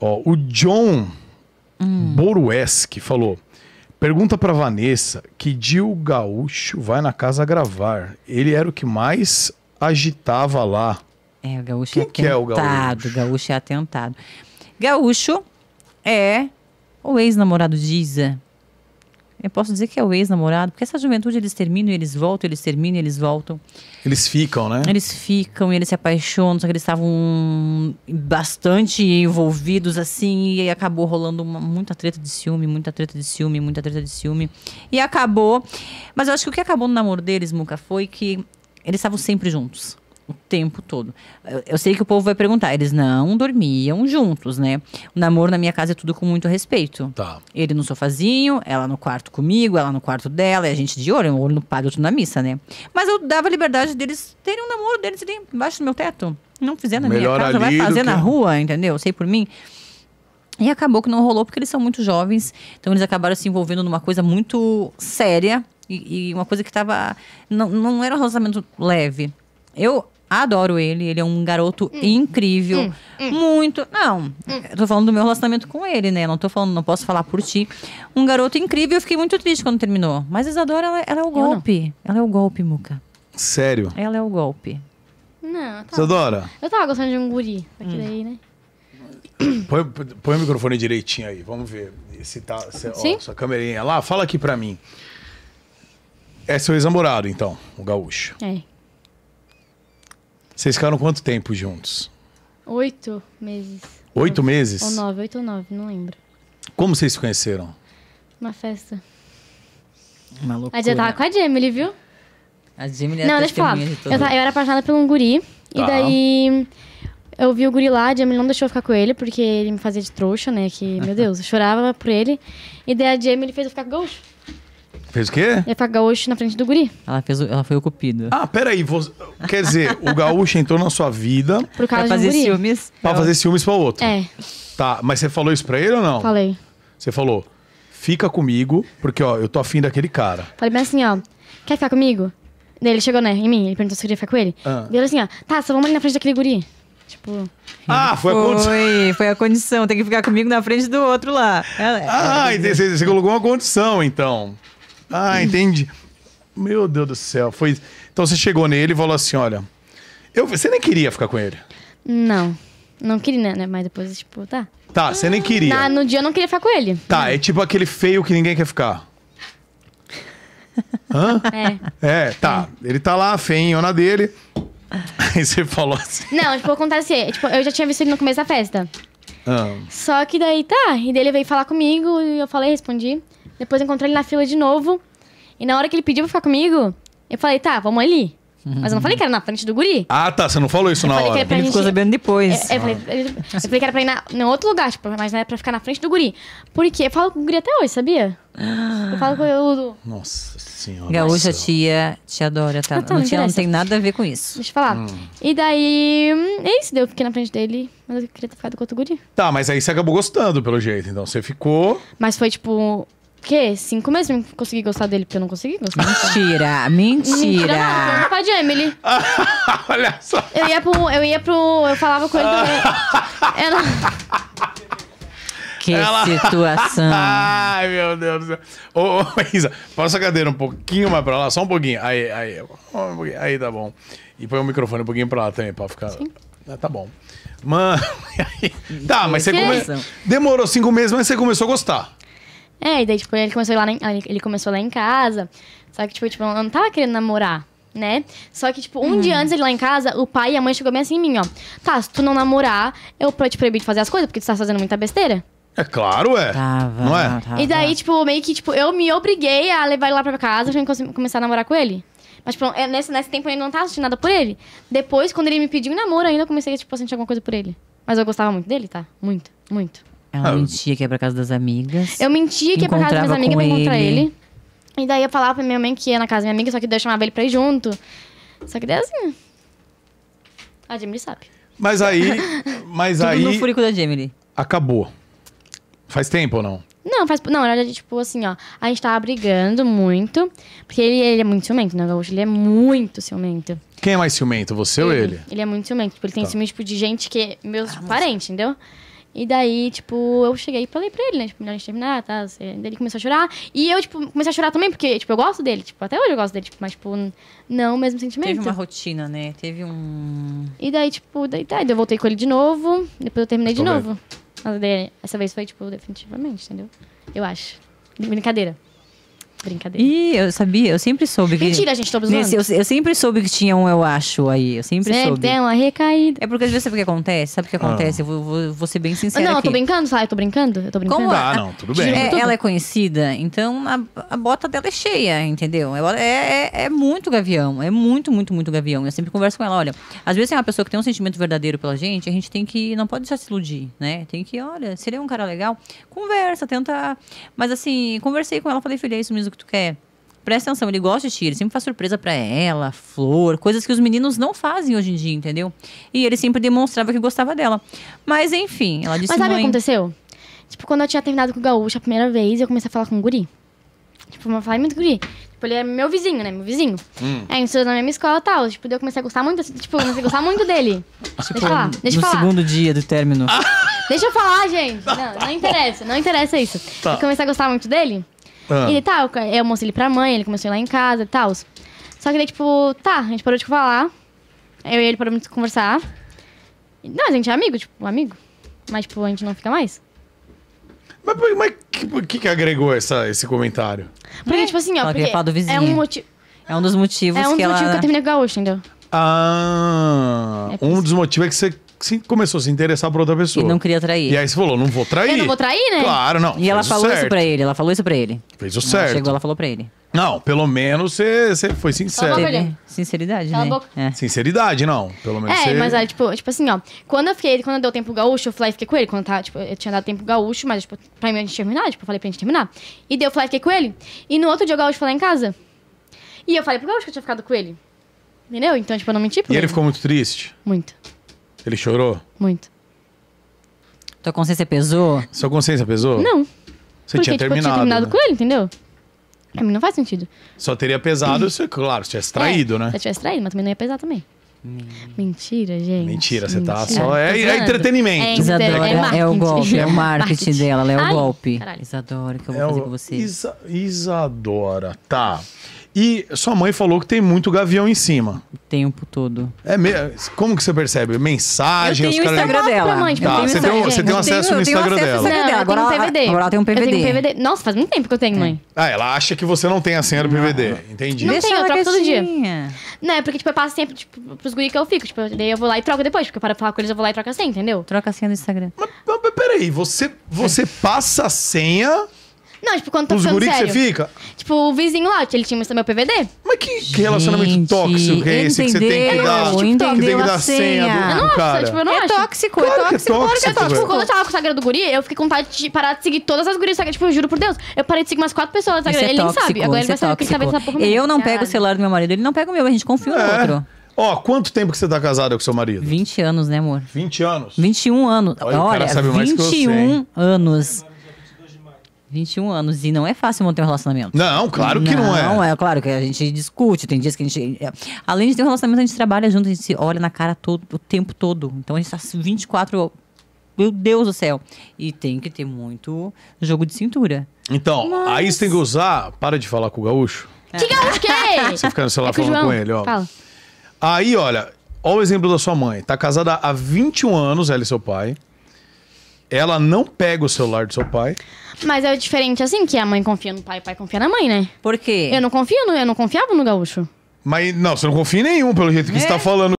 Ó, o John hum. falou. Pergunta para Vanessa que Dil Gaúcho vai na casa gravar. Ele era o que mais agitava lá. É, o Gaúcho Quem é atentado. Que é o Gaúcho? Gaúcho é atentado. Gaúcho é o ex-namorado de Isa eu posso dizer que é o ex-namorado, porque essa juventude eles terminam e eles voltam, eles terminam e eles voltam. Eles ficam, né? Eles ficam e eles se apaixonam, só que eles estavam bastante envolvidos assim e acabou rolando uma, muita treta de ciúme, muita treta de ciúme, muita treta de ciúme. E acabou. Mas eu acho que o que acabou no namoro deles, nunca foi que eles estavam sempre juntos. O tempo todo. Eu sei que o povo vai perguntar, eles não dormiam juntos, né? O namoro na minha casa é tudo com muito respeito. Tá. Ele no sofazinho, ela no quarto comigo, ela no quarto dela, e a gente de olho, um olho no padre, outro na missa, né? Mas eu dava liberdade deles terem um namoro deles ali embaixo do meu teto. Não fizer na Melhor minha casa, vai fazer que... na rua, entendeu? Sei por mim. E acabou que não rolou porque eles são muito jovens, então eles acabaram se envolvendo numa coisa muito séria e, e uma coisa que estava. Não, não era um relacionamento leve. Eu Adoro ele, ele é um garoto hum. incrível. Hum. hum. Muito. Não, hum. tô falando do meu relacionamento com ele, né? Não tô falando, não posso falar por ti. Um garoto incrível, eu fiquei muito triste quando terminou. Mas Isadora, ela, ela é o golpe. Ela é o golpe, Muca. Sério? Ela é o golpe. Não, eu tá. tava... Isadora. Eu tava gostando de um guri, aqui daí, hum. né? Põe, põe, o microfone direitinho aí, vamos ver se tá. Se, Sim? Ó, sua câmerinha lá, fala aqui pra mim. É seu ex-namorado, então, o gaúcho. É. Vocês ficaram quanto tempo juntos? Oito meses. Oito meses? Ou nove, oito ou nove, não lembro. Como vocês se conheceram? Uma festa. Uma loucura. Mas eu tava com a Jamily, viu? A Jamily era é Não, deixa eu falar. eu, tava, eu, era apaixonada por um guri. Tá. E daí eu vi o guri lá, a Jamie não deixou eu ficar com ele, porque ele me fazia de trouxa, né? Que, meu Deus, eu chorava por ele. E daí a Jamie ele fez eu ficar com o gaúcho. Fez o quê? Ia ficar gaúcho na frente do guri. Ela, fez, o- ela foi o cupido. Ah, peraí. Você... Quer dizer, o gaúcho entrou na sua vida Por Pra causa de fazer guri. ciúmes? pra fazer ciúmes pra outro. É, Tá, mas você falou isso pra ele ou não? falei. Você falou, fica comigo, porque ó, eu tô afim daquele cara. Falei bem assim, ó. Quer ficar comigo? Daí ele chegou, né, em mim. Ele perguntou se eu queria ficar com ele. Ah. ele assim, ó. Tá, só vamos ali na frente daquele guri. Tipo... Ah, foi a condição. Foi, foi a condição. Tem que ficar comigo na frente do outro lá. Ela- é, é, Ah, é, entendi, você, você colocou uma condição, então. Ah, entendi. Meu Deus do céu. Foi... Então você chegou nele e falou assim: olha. Eu... Você nem queria ficar com ele? Não. Não queria, né? Mas depois, tipo, tá. Tá, você nem queria. Na, no dia eu não queria ficar com ele. Tá, é tipo aquele feio que ninguém quer ficar. Hã? É. É, tá. É. Ele tá lá, feinho na dele. Aí você falou assim. Não, tipo, acontece. Assim, é, tipo, eu já tinha visto ele no começo da festa. Ah. Só que daí tá, e daí ele veio falar comigo, e eu falei, respondi. Depois encontrei ele na fila de novo. E na hora que ele pediu pra ficar comigo, eu falei, tá, vamos ali. Mas eu não falei que era na frente do guri. Ah, tá. Você não falou isso eu na hora. Ele gente... ficou sabendo depois. É, é, eu, falei, ah. eu, falei, que era pra ir na, em outro lugar, tipo, mas não era é pra ficar na frente do guri. Porque eu falo com o guri até hoje, sabia? Eu falo com o... Nossa senhora. Gaúcha, tia, te adora, tá? Não, não, tia, não tem nada a ver com isso. Deixa eu falar. Hum. E daí... Hum, é isso, deu. Eu fiquei na frente dele. Mas eu queria ter ficado com outro guri. Tá, mas aí você acabou gostando, pelo jeito. Então, você ficou... Mas foi, tipo quê? Cinco meses pra conseguir gostar dele, porque eu não consegui gostar. Mentira, mentira. Mentira, não, Emily. Olha só. Eu ia pro. Eu ia pro. Eu falava com ele ah. também. Ela. Que Ela... situação. Ai, meu Deus do céu. Ô, ô Isa, passa a cadeira um pouquinho mais pra lá, só um pouquinho. Aí, aí, um pouquinho. aí tá bom. E põe o microfone um pouquinho pra lá também, pra ficar. Sim. Ah, tá bom. Mano, tá, mas você começou demorou cinco meses, mas você começou a gostar. É, e daí, tipo, ele começou lá, em, ah, ele começou lá em casa. Só que, tipo, tipo, eu não tava querendo namorar, né? Só que, tipo, um hum. dia uhum. antes ele lá em casa, o pai e a mãe chegou bem assim em mim, ó. Tá, se tu não namorar, eu te proibir de fazer as coisas, porque tu tá fazendo muita besteira. É claro, é. Tava, não é? Tava. E daí, tipo, meio que, tipo, eu me obriguei a levar ele lá pra casa pra começar a namorar com ele. Mas, tipo, é, nesse, nesse tempo eu ainda não tava sentindo nada por ele. Depois, quando ele me pediu namoro, ainda eu comecei tipo, a sentir alguma coisa por ele. Mas eu gostava muito dele, tá? Muito, muito. Ela ah, mentia que ia pra casa das amigas. Eu mentia que ia pra casa das minhas amigas pra encontrar ele. ele. E daí eu falava pra minha mãe que ia na casa da minha amiga, só que daí eu chamava ele pra ir junto. Só que daí assim. A Jamie sabe. Mas aí. Mas Tudo tipo, aí. no furico da Jamie. Acabou. Faz tempo ou não? Não, faz. Não, era é tipo assim, ó. A gente tava brigando muito. Porque ele, ele é muito ciumento, né, Gaúcho? Ele é muito ciumento. Quem é mais ciumento, você ele, ou ele? Ele é muito ciumento. Tipo, ele tem tá. ciúme, tipo, de gente que. Meus ah, parentes, mas... entendeu? E daí, tipo, eu cheguei e falei pra ele, né? Tipo, melhor a gente terminar, tá? Daí ele começou a chorar. E eu, tipo, comecei a chorar também, porque, tipo, eu gosto dele. Tipo, até hoje eu gosto dele, tipo, mas, tipo, não o mesmo sentimento. Teve uma rotina, né? Teve um... E daí, tipo, daí, tá, daí eu voltei com ele de novo. Depois eu terminei Estou de bem. novo. Mas daí, essa vez foi, tipo, definitivamente, entendeu? Eu acho. Brincadeira. Brincadeira. Ih, eu sabia, eu sempre soube que. Mentira, gente, todos nesse, eu, eu sempre soube que tinha um eu acho aí. Eu sempre Você soube. Tem uma recaída. É porque às vezes sabe o que acontece? Sabe o que ah. acontece? Ah. Eu vou, vou, vou, ser bem sincera. Não, aqui. eu tô brincando, sai, eu tô brincando? Eu tô brincando. Como ah, não, tudo bem. É, ela é conhecida, então a, a bota dela é cheia, entendeu? Ela é, é, é, muito gavião. É muito, muito, muito gavião. Eu sempre converso com ela, olha, às vezes é uma pessoa que tem um sentimento verdadeiro pela gente, a gente tem que. Não pode deixar se iludir, né? Tem que, olha, se ele é um cara legal, conversa, tenta. Mas assim, conversei com ela, falei, filha, é isso mesmo o que tu quer. Presta atenção, ele gosta de ti, ele sempre faz surpresa para ela, flor, coisas que os meninos não fazem hoje em dia, entendeu? E ele sempre demonstrava que gostava dela. Mas enfim, ela disse Mas sabe o que aconteceu? Tipo, quando eu tinha terminado com o gaúcho a primeira vez, eu comecei a falar com o guri. Tipo, eu falei muito guri. Tipo, ele é meu vizinho, né? Meu vizinho. Hum. É, a gente estudou na mesma escola e tal. Tipo, eu comecei a gostar muito, tipo, eu comecei a gostar muito dele. Tipo, deixa eu falar. Deixa no eu falar. segundo dia do término. Deixa eu falar, gente. Não, não interessa, não interessa isso. Tá. Eu comecei a gostar muito dele. Ah. Ele, tá, eu é mostrei ele pra mãe, ele começou a ir lá em casa e tal. Só que daí, tipo, tá, a gente parou de falar. Eu e ele paramos de conversar. Não, a gente é amigo, tipo, amigo. Mas, tipo, a gente não fica mais. Mas o que, que, que agregou essa, esse comentário? Porque, é. tipo assim, ó, é porque é, do vizinho. é um motivo. É um dos motivos. É um dos motivos ela... que eu terminei com o gaúcho, entendeu? Ah, é um dos motivos é que você se começou a se interessar por outra pessoa. E não queria trair. E aí você falou, não vou trair. Eu não vou trair, né? Claro, não. E ela falou certo. isso pra ele, ela falou isso pra ele. Fez o ela certo. Chegou, ela falou pra ele. Não, pelo menos você foi sincero. Teve sinceridade, Cala né? É. Sinceridade, não. Pelo menos É, cê... mas aí, ah, tipo, tipo assim, ó. Quando eu fiquei, quando deu tempo gaúcho, eu falei, fiquei com ele. Quando tá, tipo, eu tinha dado tempo gaúcho, mas, tipo, pra mim a gente terminar, tipo, eu falei pra gente terminar. E deu, eu falei, fiquei com ele. E no outro dia o gaúcho foi lá em casa. E eu falei pro gaúcho que eu tinha ficado com ele. Entendeu? Então, tipo, eu não menti pra E ele ficou muito triste? Muito. Ele chorou? Muito. Tua consciência pesou? Sua consciência pesou? Não. Você Porque, tinha tipo, terminado. Eu tinha terminado né? com ele, entendeu? Pra mim não faz sentido. Só teria pesado se, claro, se tivesse traído, é, né? Se tivesse traído, mas também não ia pesar também. Hum. Mentira, gente. Mentira, você tá só. É, é entretenimento. É, Isadora, é, é, o golpe, é o marketing, dela, é o Ai, golpe. Caralho. Isadora, que eu vou é fazer o... com você. Isa... Isadora, tá. E sua mãe falou que tem muito gavião em cima. O tempo todo. É mesmo. Como que você percebe? Mensagem, eu tenho os caras... Instagram dela. Mãe, tipo, tá, eu tenho você, tem, você tem acesso no Instagram dela. Não, agora, um PVD. agora ela tem um PVD. Eu tenho PVD. Nossa, faz muito tempo que eu tenho, é. mãe. Ah, ela acha que você não tem a senha do PVD. Entendi. Não tenho, eu troco todo dia. Não, é porque tipo, eu passo sempre tipo, pros guri que eu fico. Tipo, daí eu vou lá e troco depois. Porque para falar com eles, eu vou lá e troco a senha, entendeu? Troca a senha do Instagram. Mas, mas peraí, você, você é. passa a senha... Não, tipo, quando tá Os guri sério. que você fica? Tipo, o vizinho lá, que ele tinha meu PVD. Mas que, que relacionamento tóxico é esse que você tem que dar? Tipo, tem que dar a senha, do, do, do cara. Tipo, eu não é acho. tóxico, claro é tóxico. Que é tóxico, claro que é tóxico. É Quando eu tava com o Instagram do guri, eu fiquei com vontade de parar de seguir todas as gurias. do Tipo, eu juro por Deus. Eu parei de seguir umas quatro pessoas no Instagram. É ele tóxico, nem sabe. Agora ele é vai saber o que ele sabe dessa pouco Eu não pego o celular do meu marido, ele não pega o meu, a gente confia no outro. Ó, oh, quanto tempo que você tá casada com seu marido? 20 anos, né, amor? 20 anos. 21 anos. Olha, Olha o cara sabe 21 mais que eu anos. 21 anos e não é fácil manter um relacionamento. Não, claro que não, não é. Não, é claro que a gente discute, tem dias que a gente. É, além de ter um relacionamento, a gente trabalha junto, a gente se olha na cara todo, o tempo todo. Então a gente tá 24. Meu Deus do céu. E tem que ter muito jogo de cintura. Então, Mas... aí você tem que usar. Para de falar com o gaúcho. É. Que gaúcho que é? Você fica no celular é falando com ele, ó. Fala. Aí, olha, olha o exemplo da sua mãe. Tá casada há 21 anos, ela e seu pai ela não pega o celular do seu pai. Mas é diferente assim, que a mãe confia no pai e o pai confia na mãe, né? Por quê? Eu não confio, no, eu não confiava no gaúcho. Mas não, você não confia em nenhum, pelo jeito que É. você tá falando.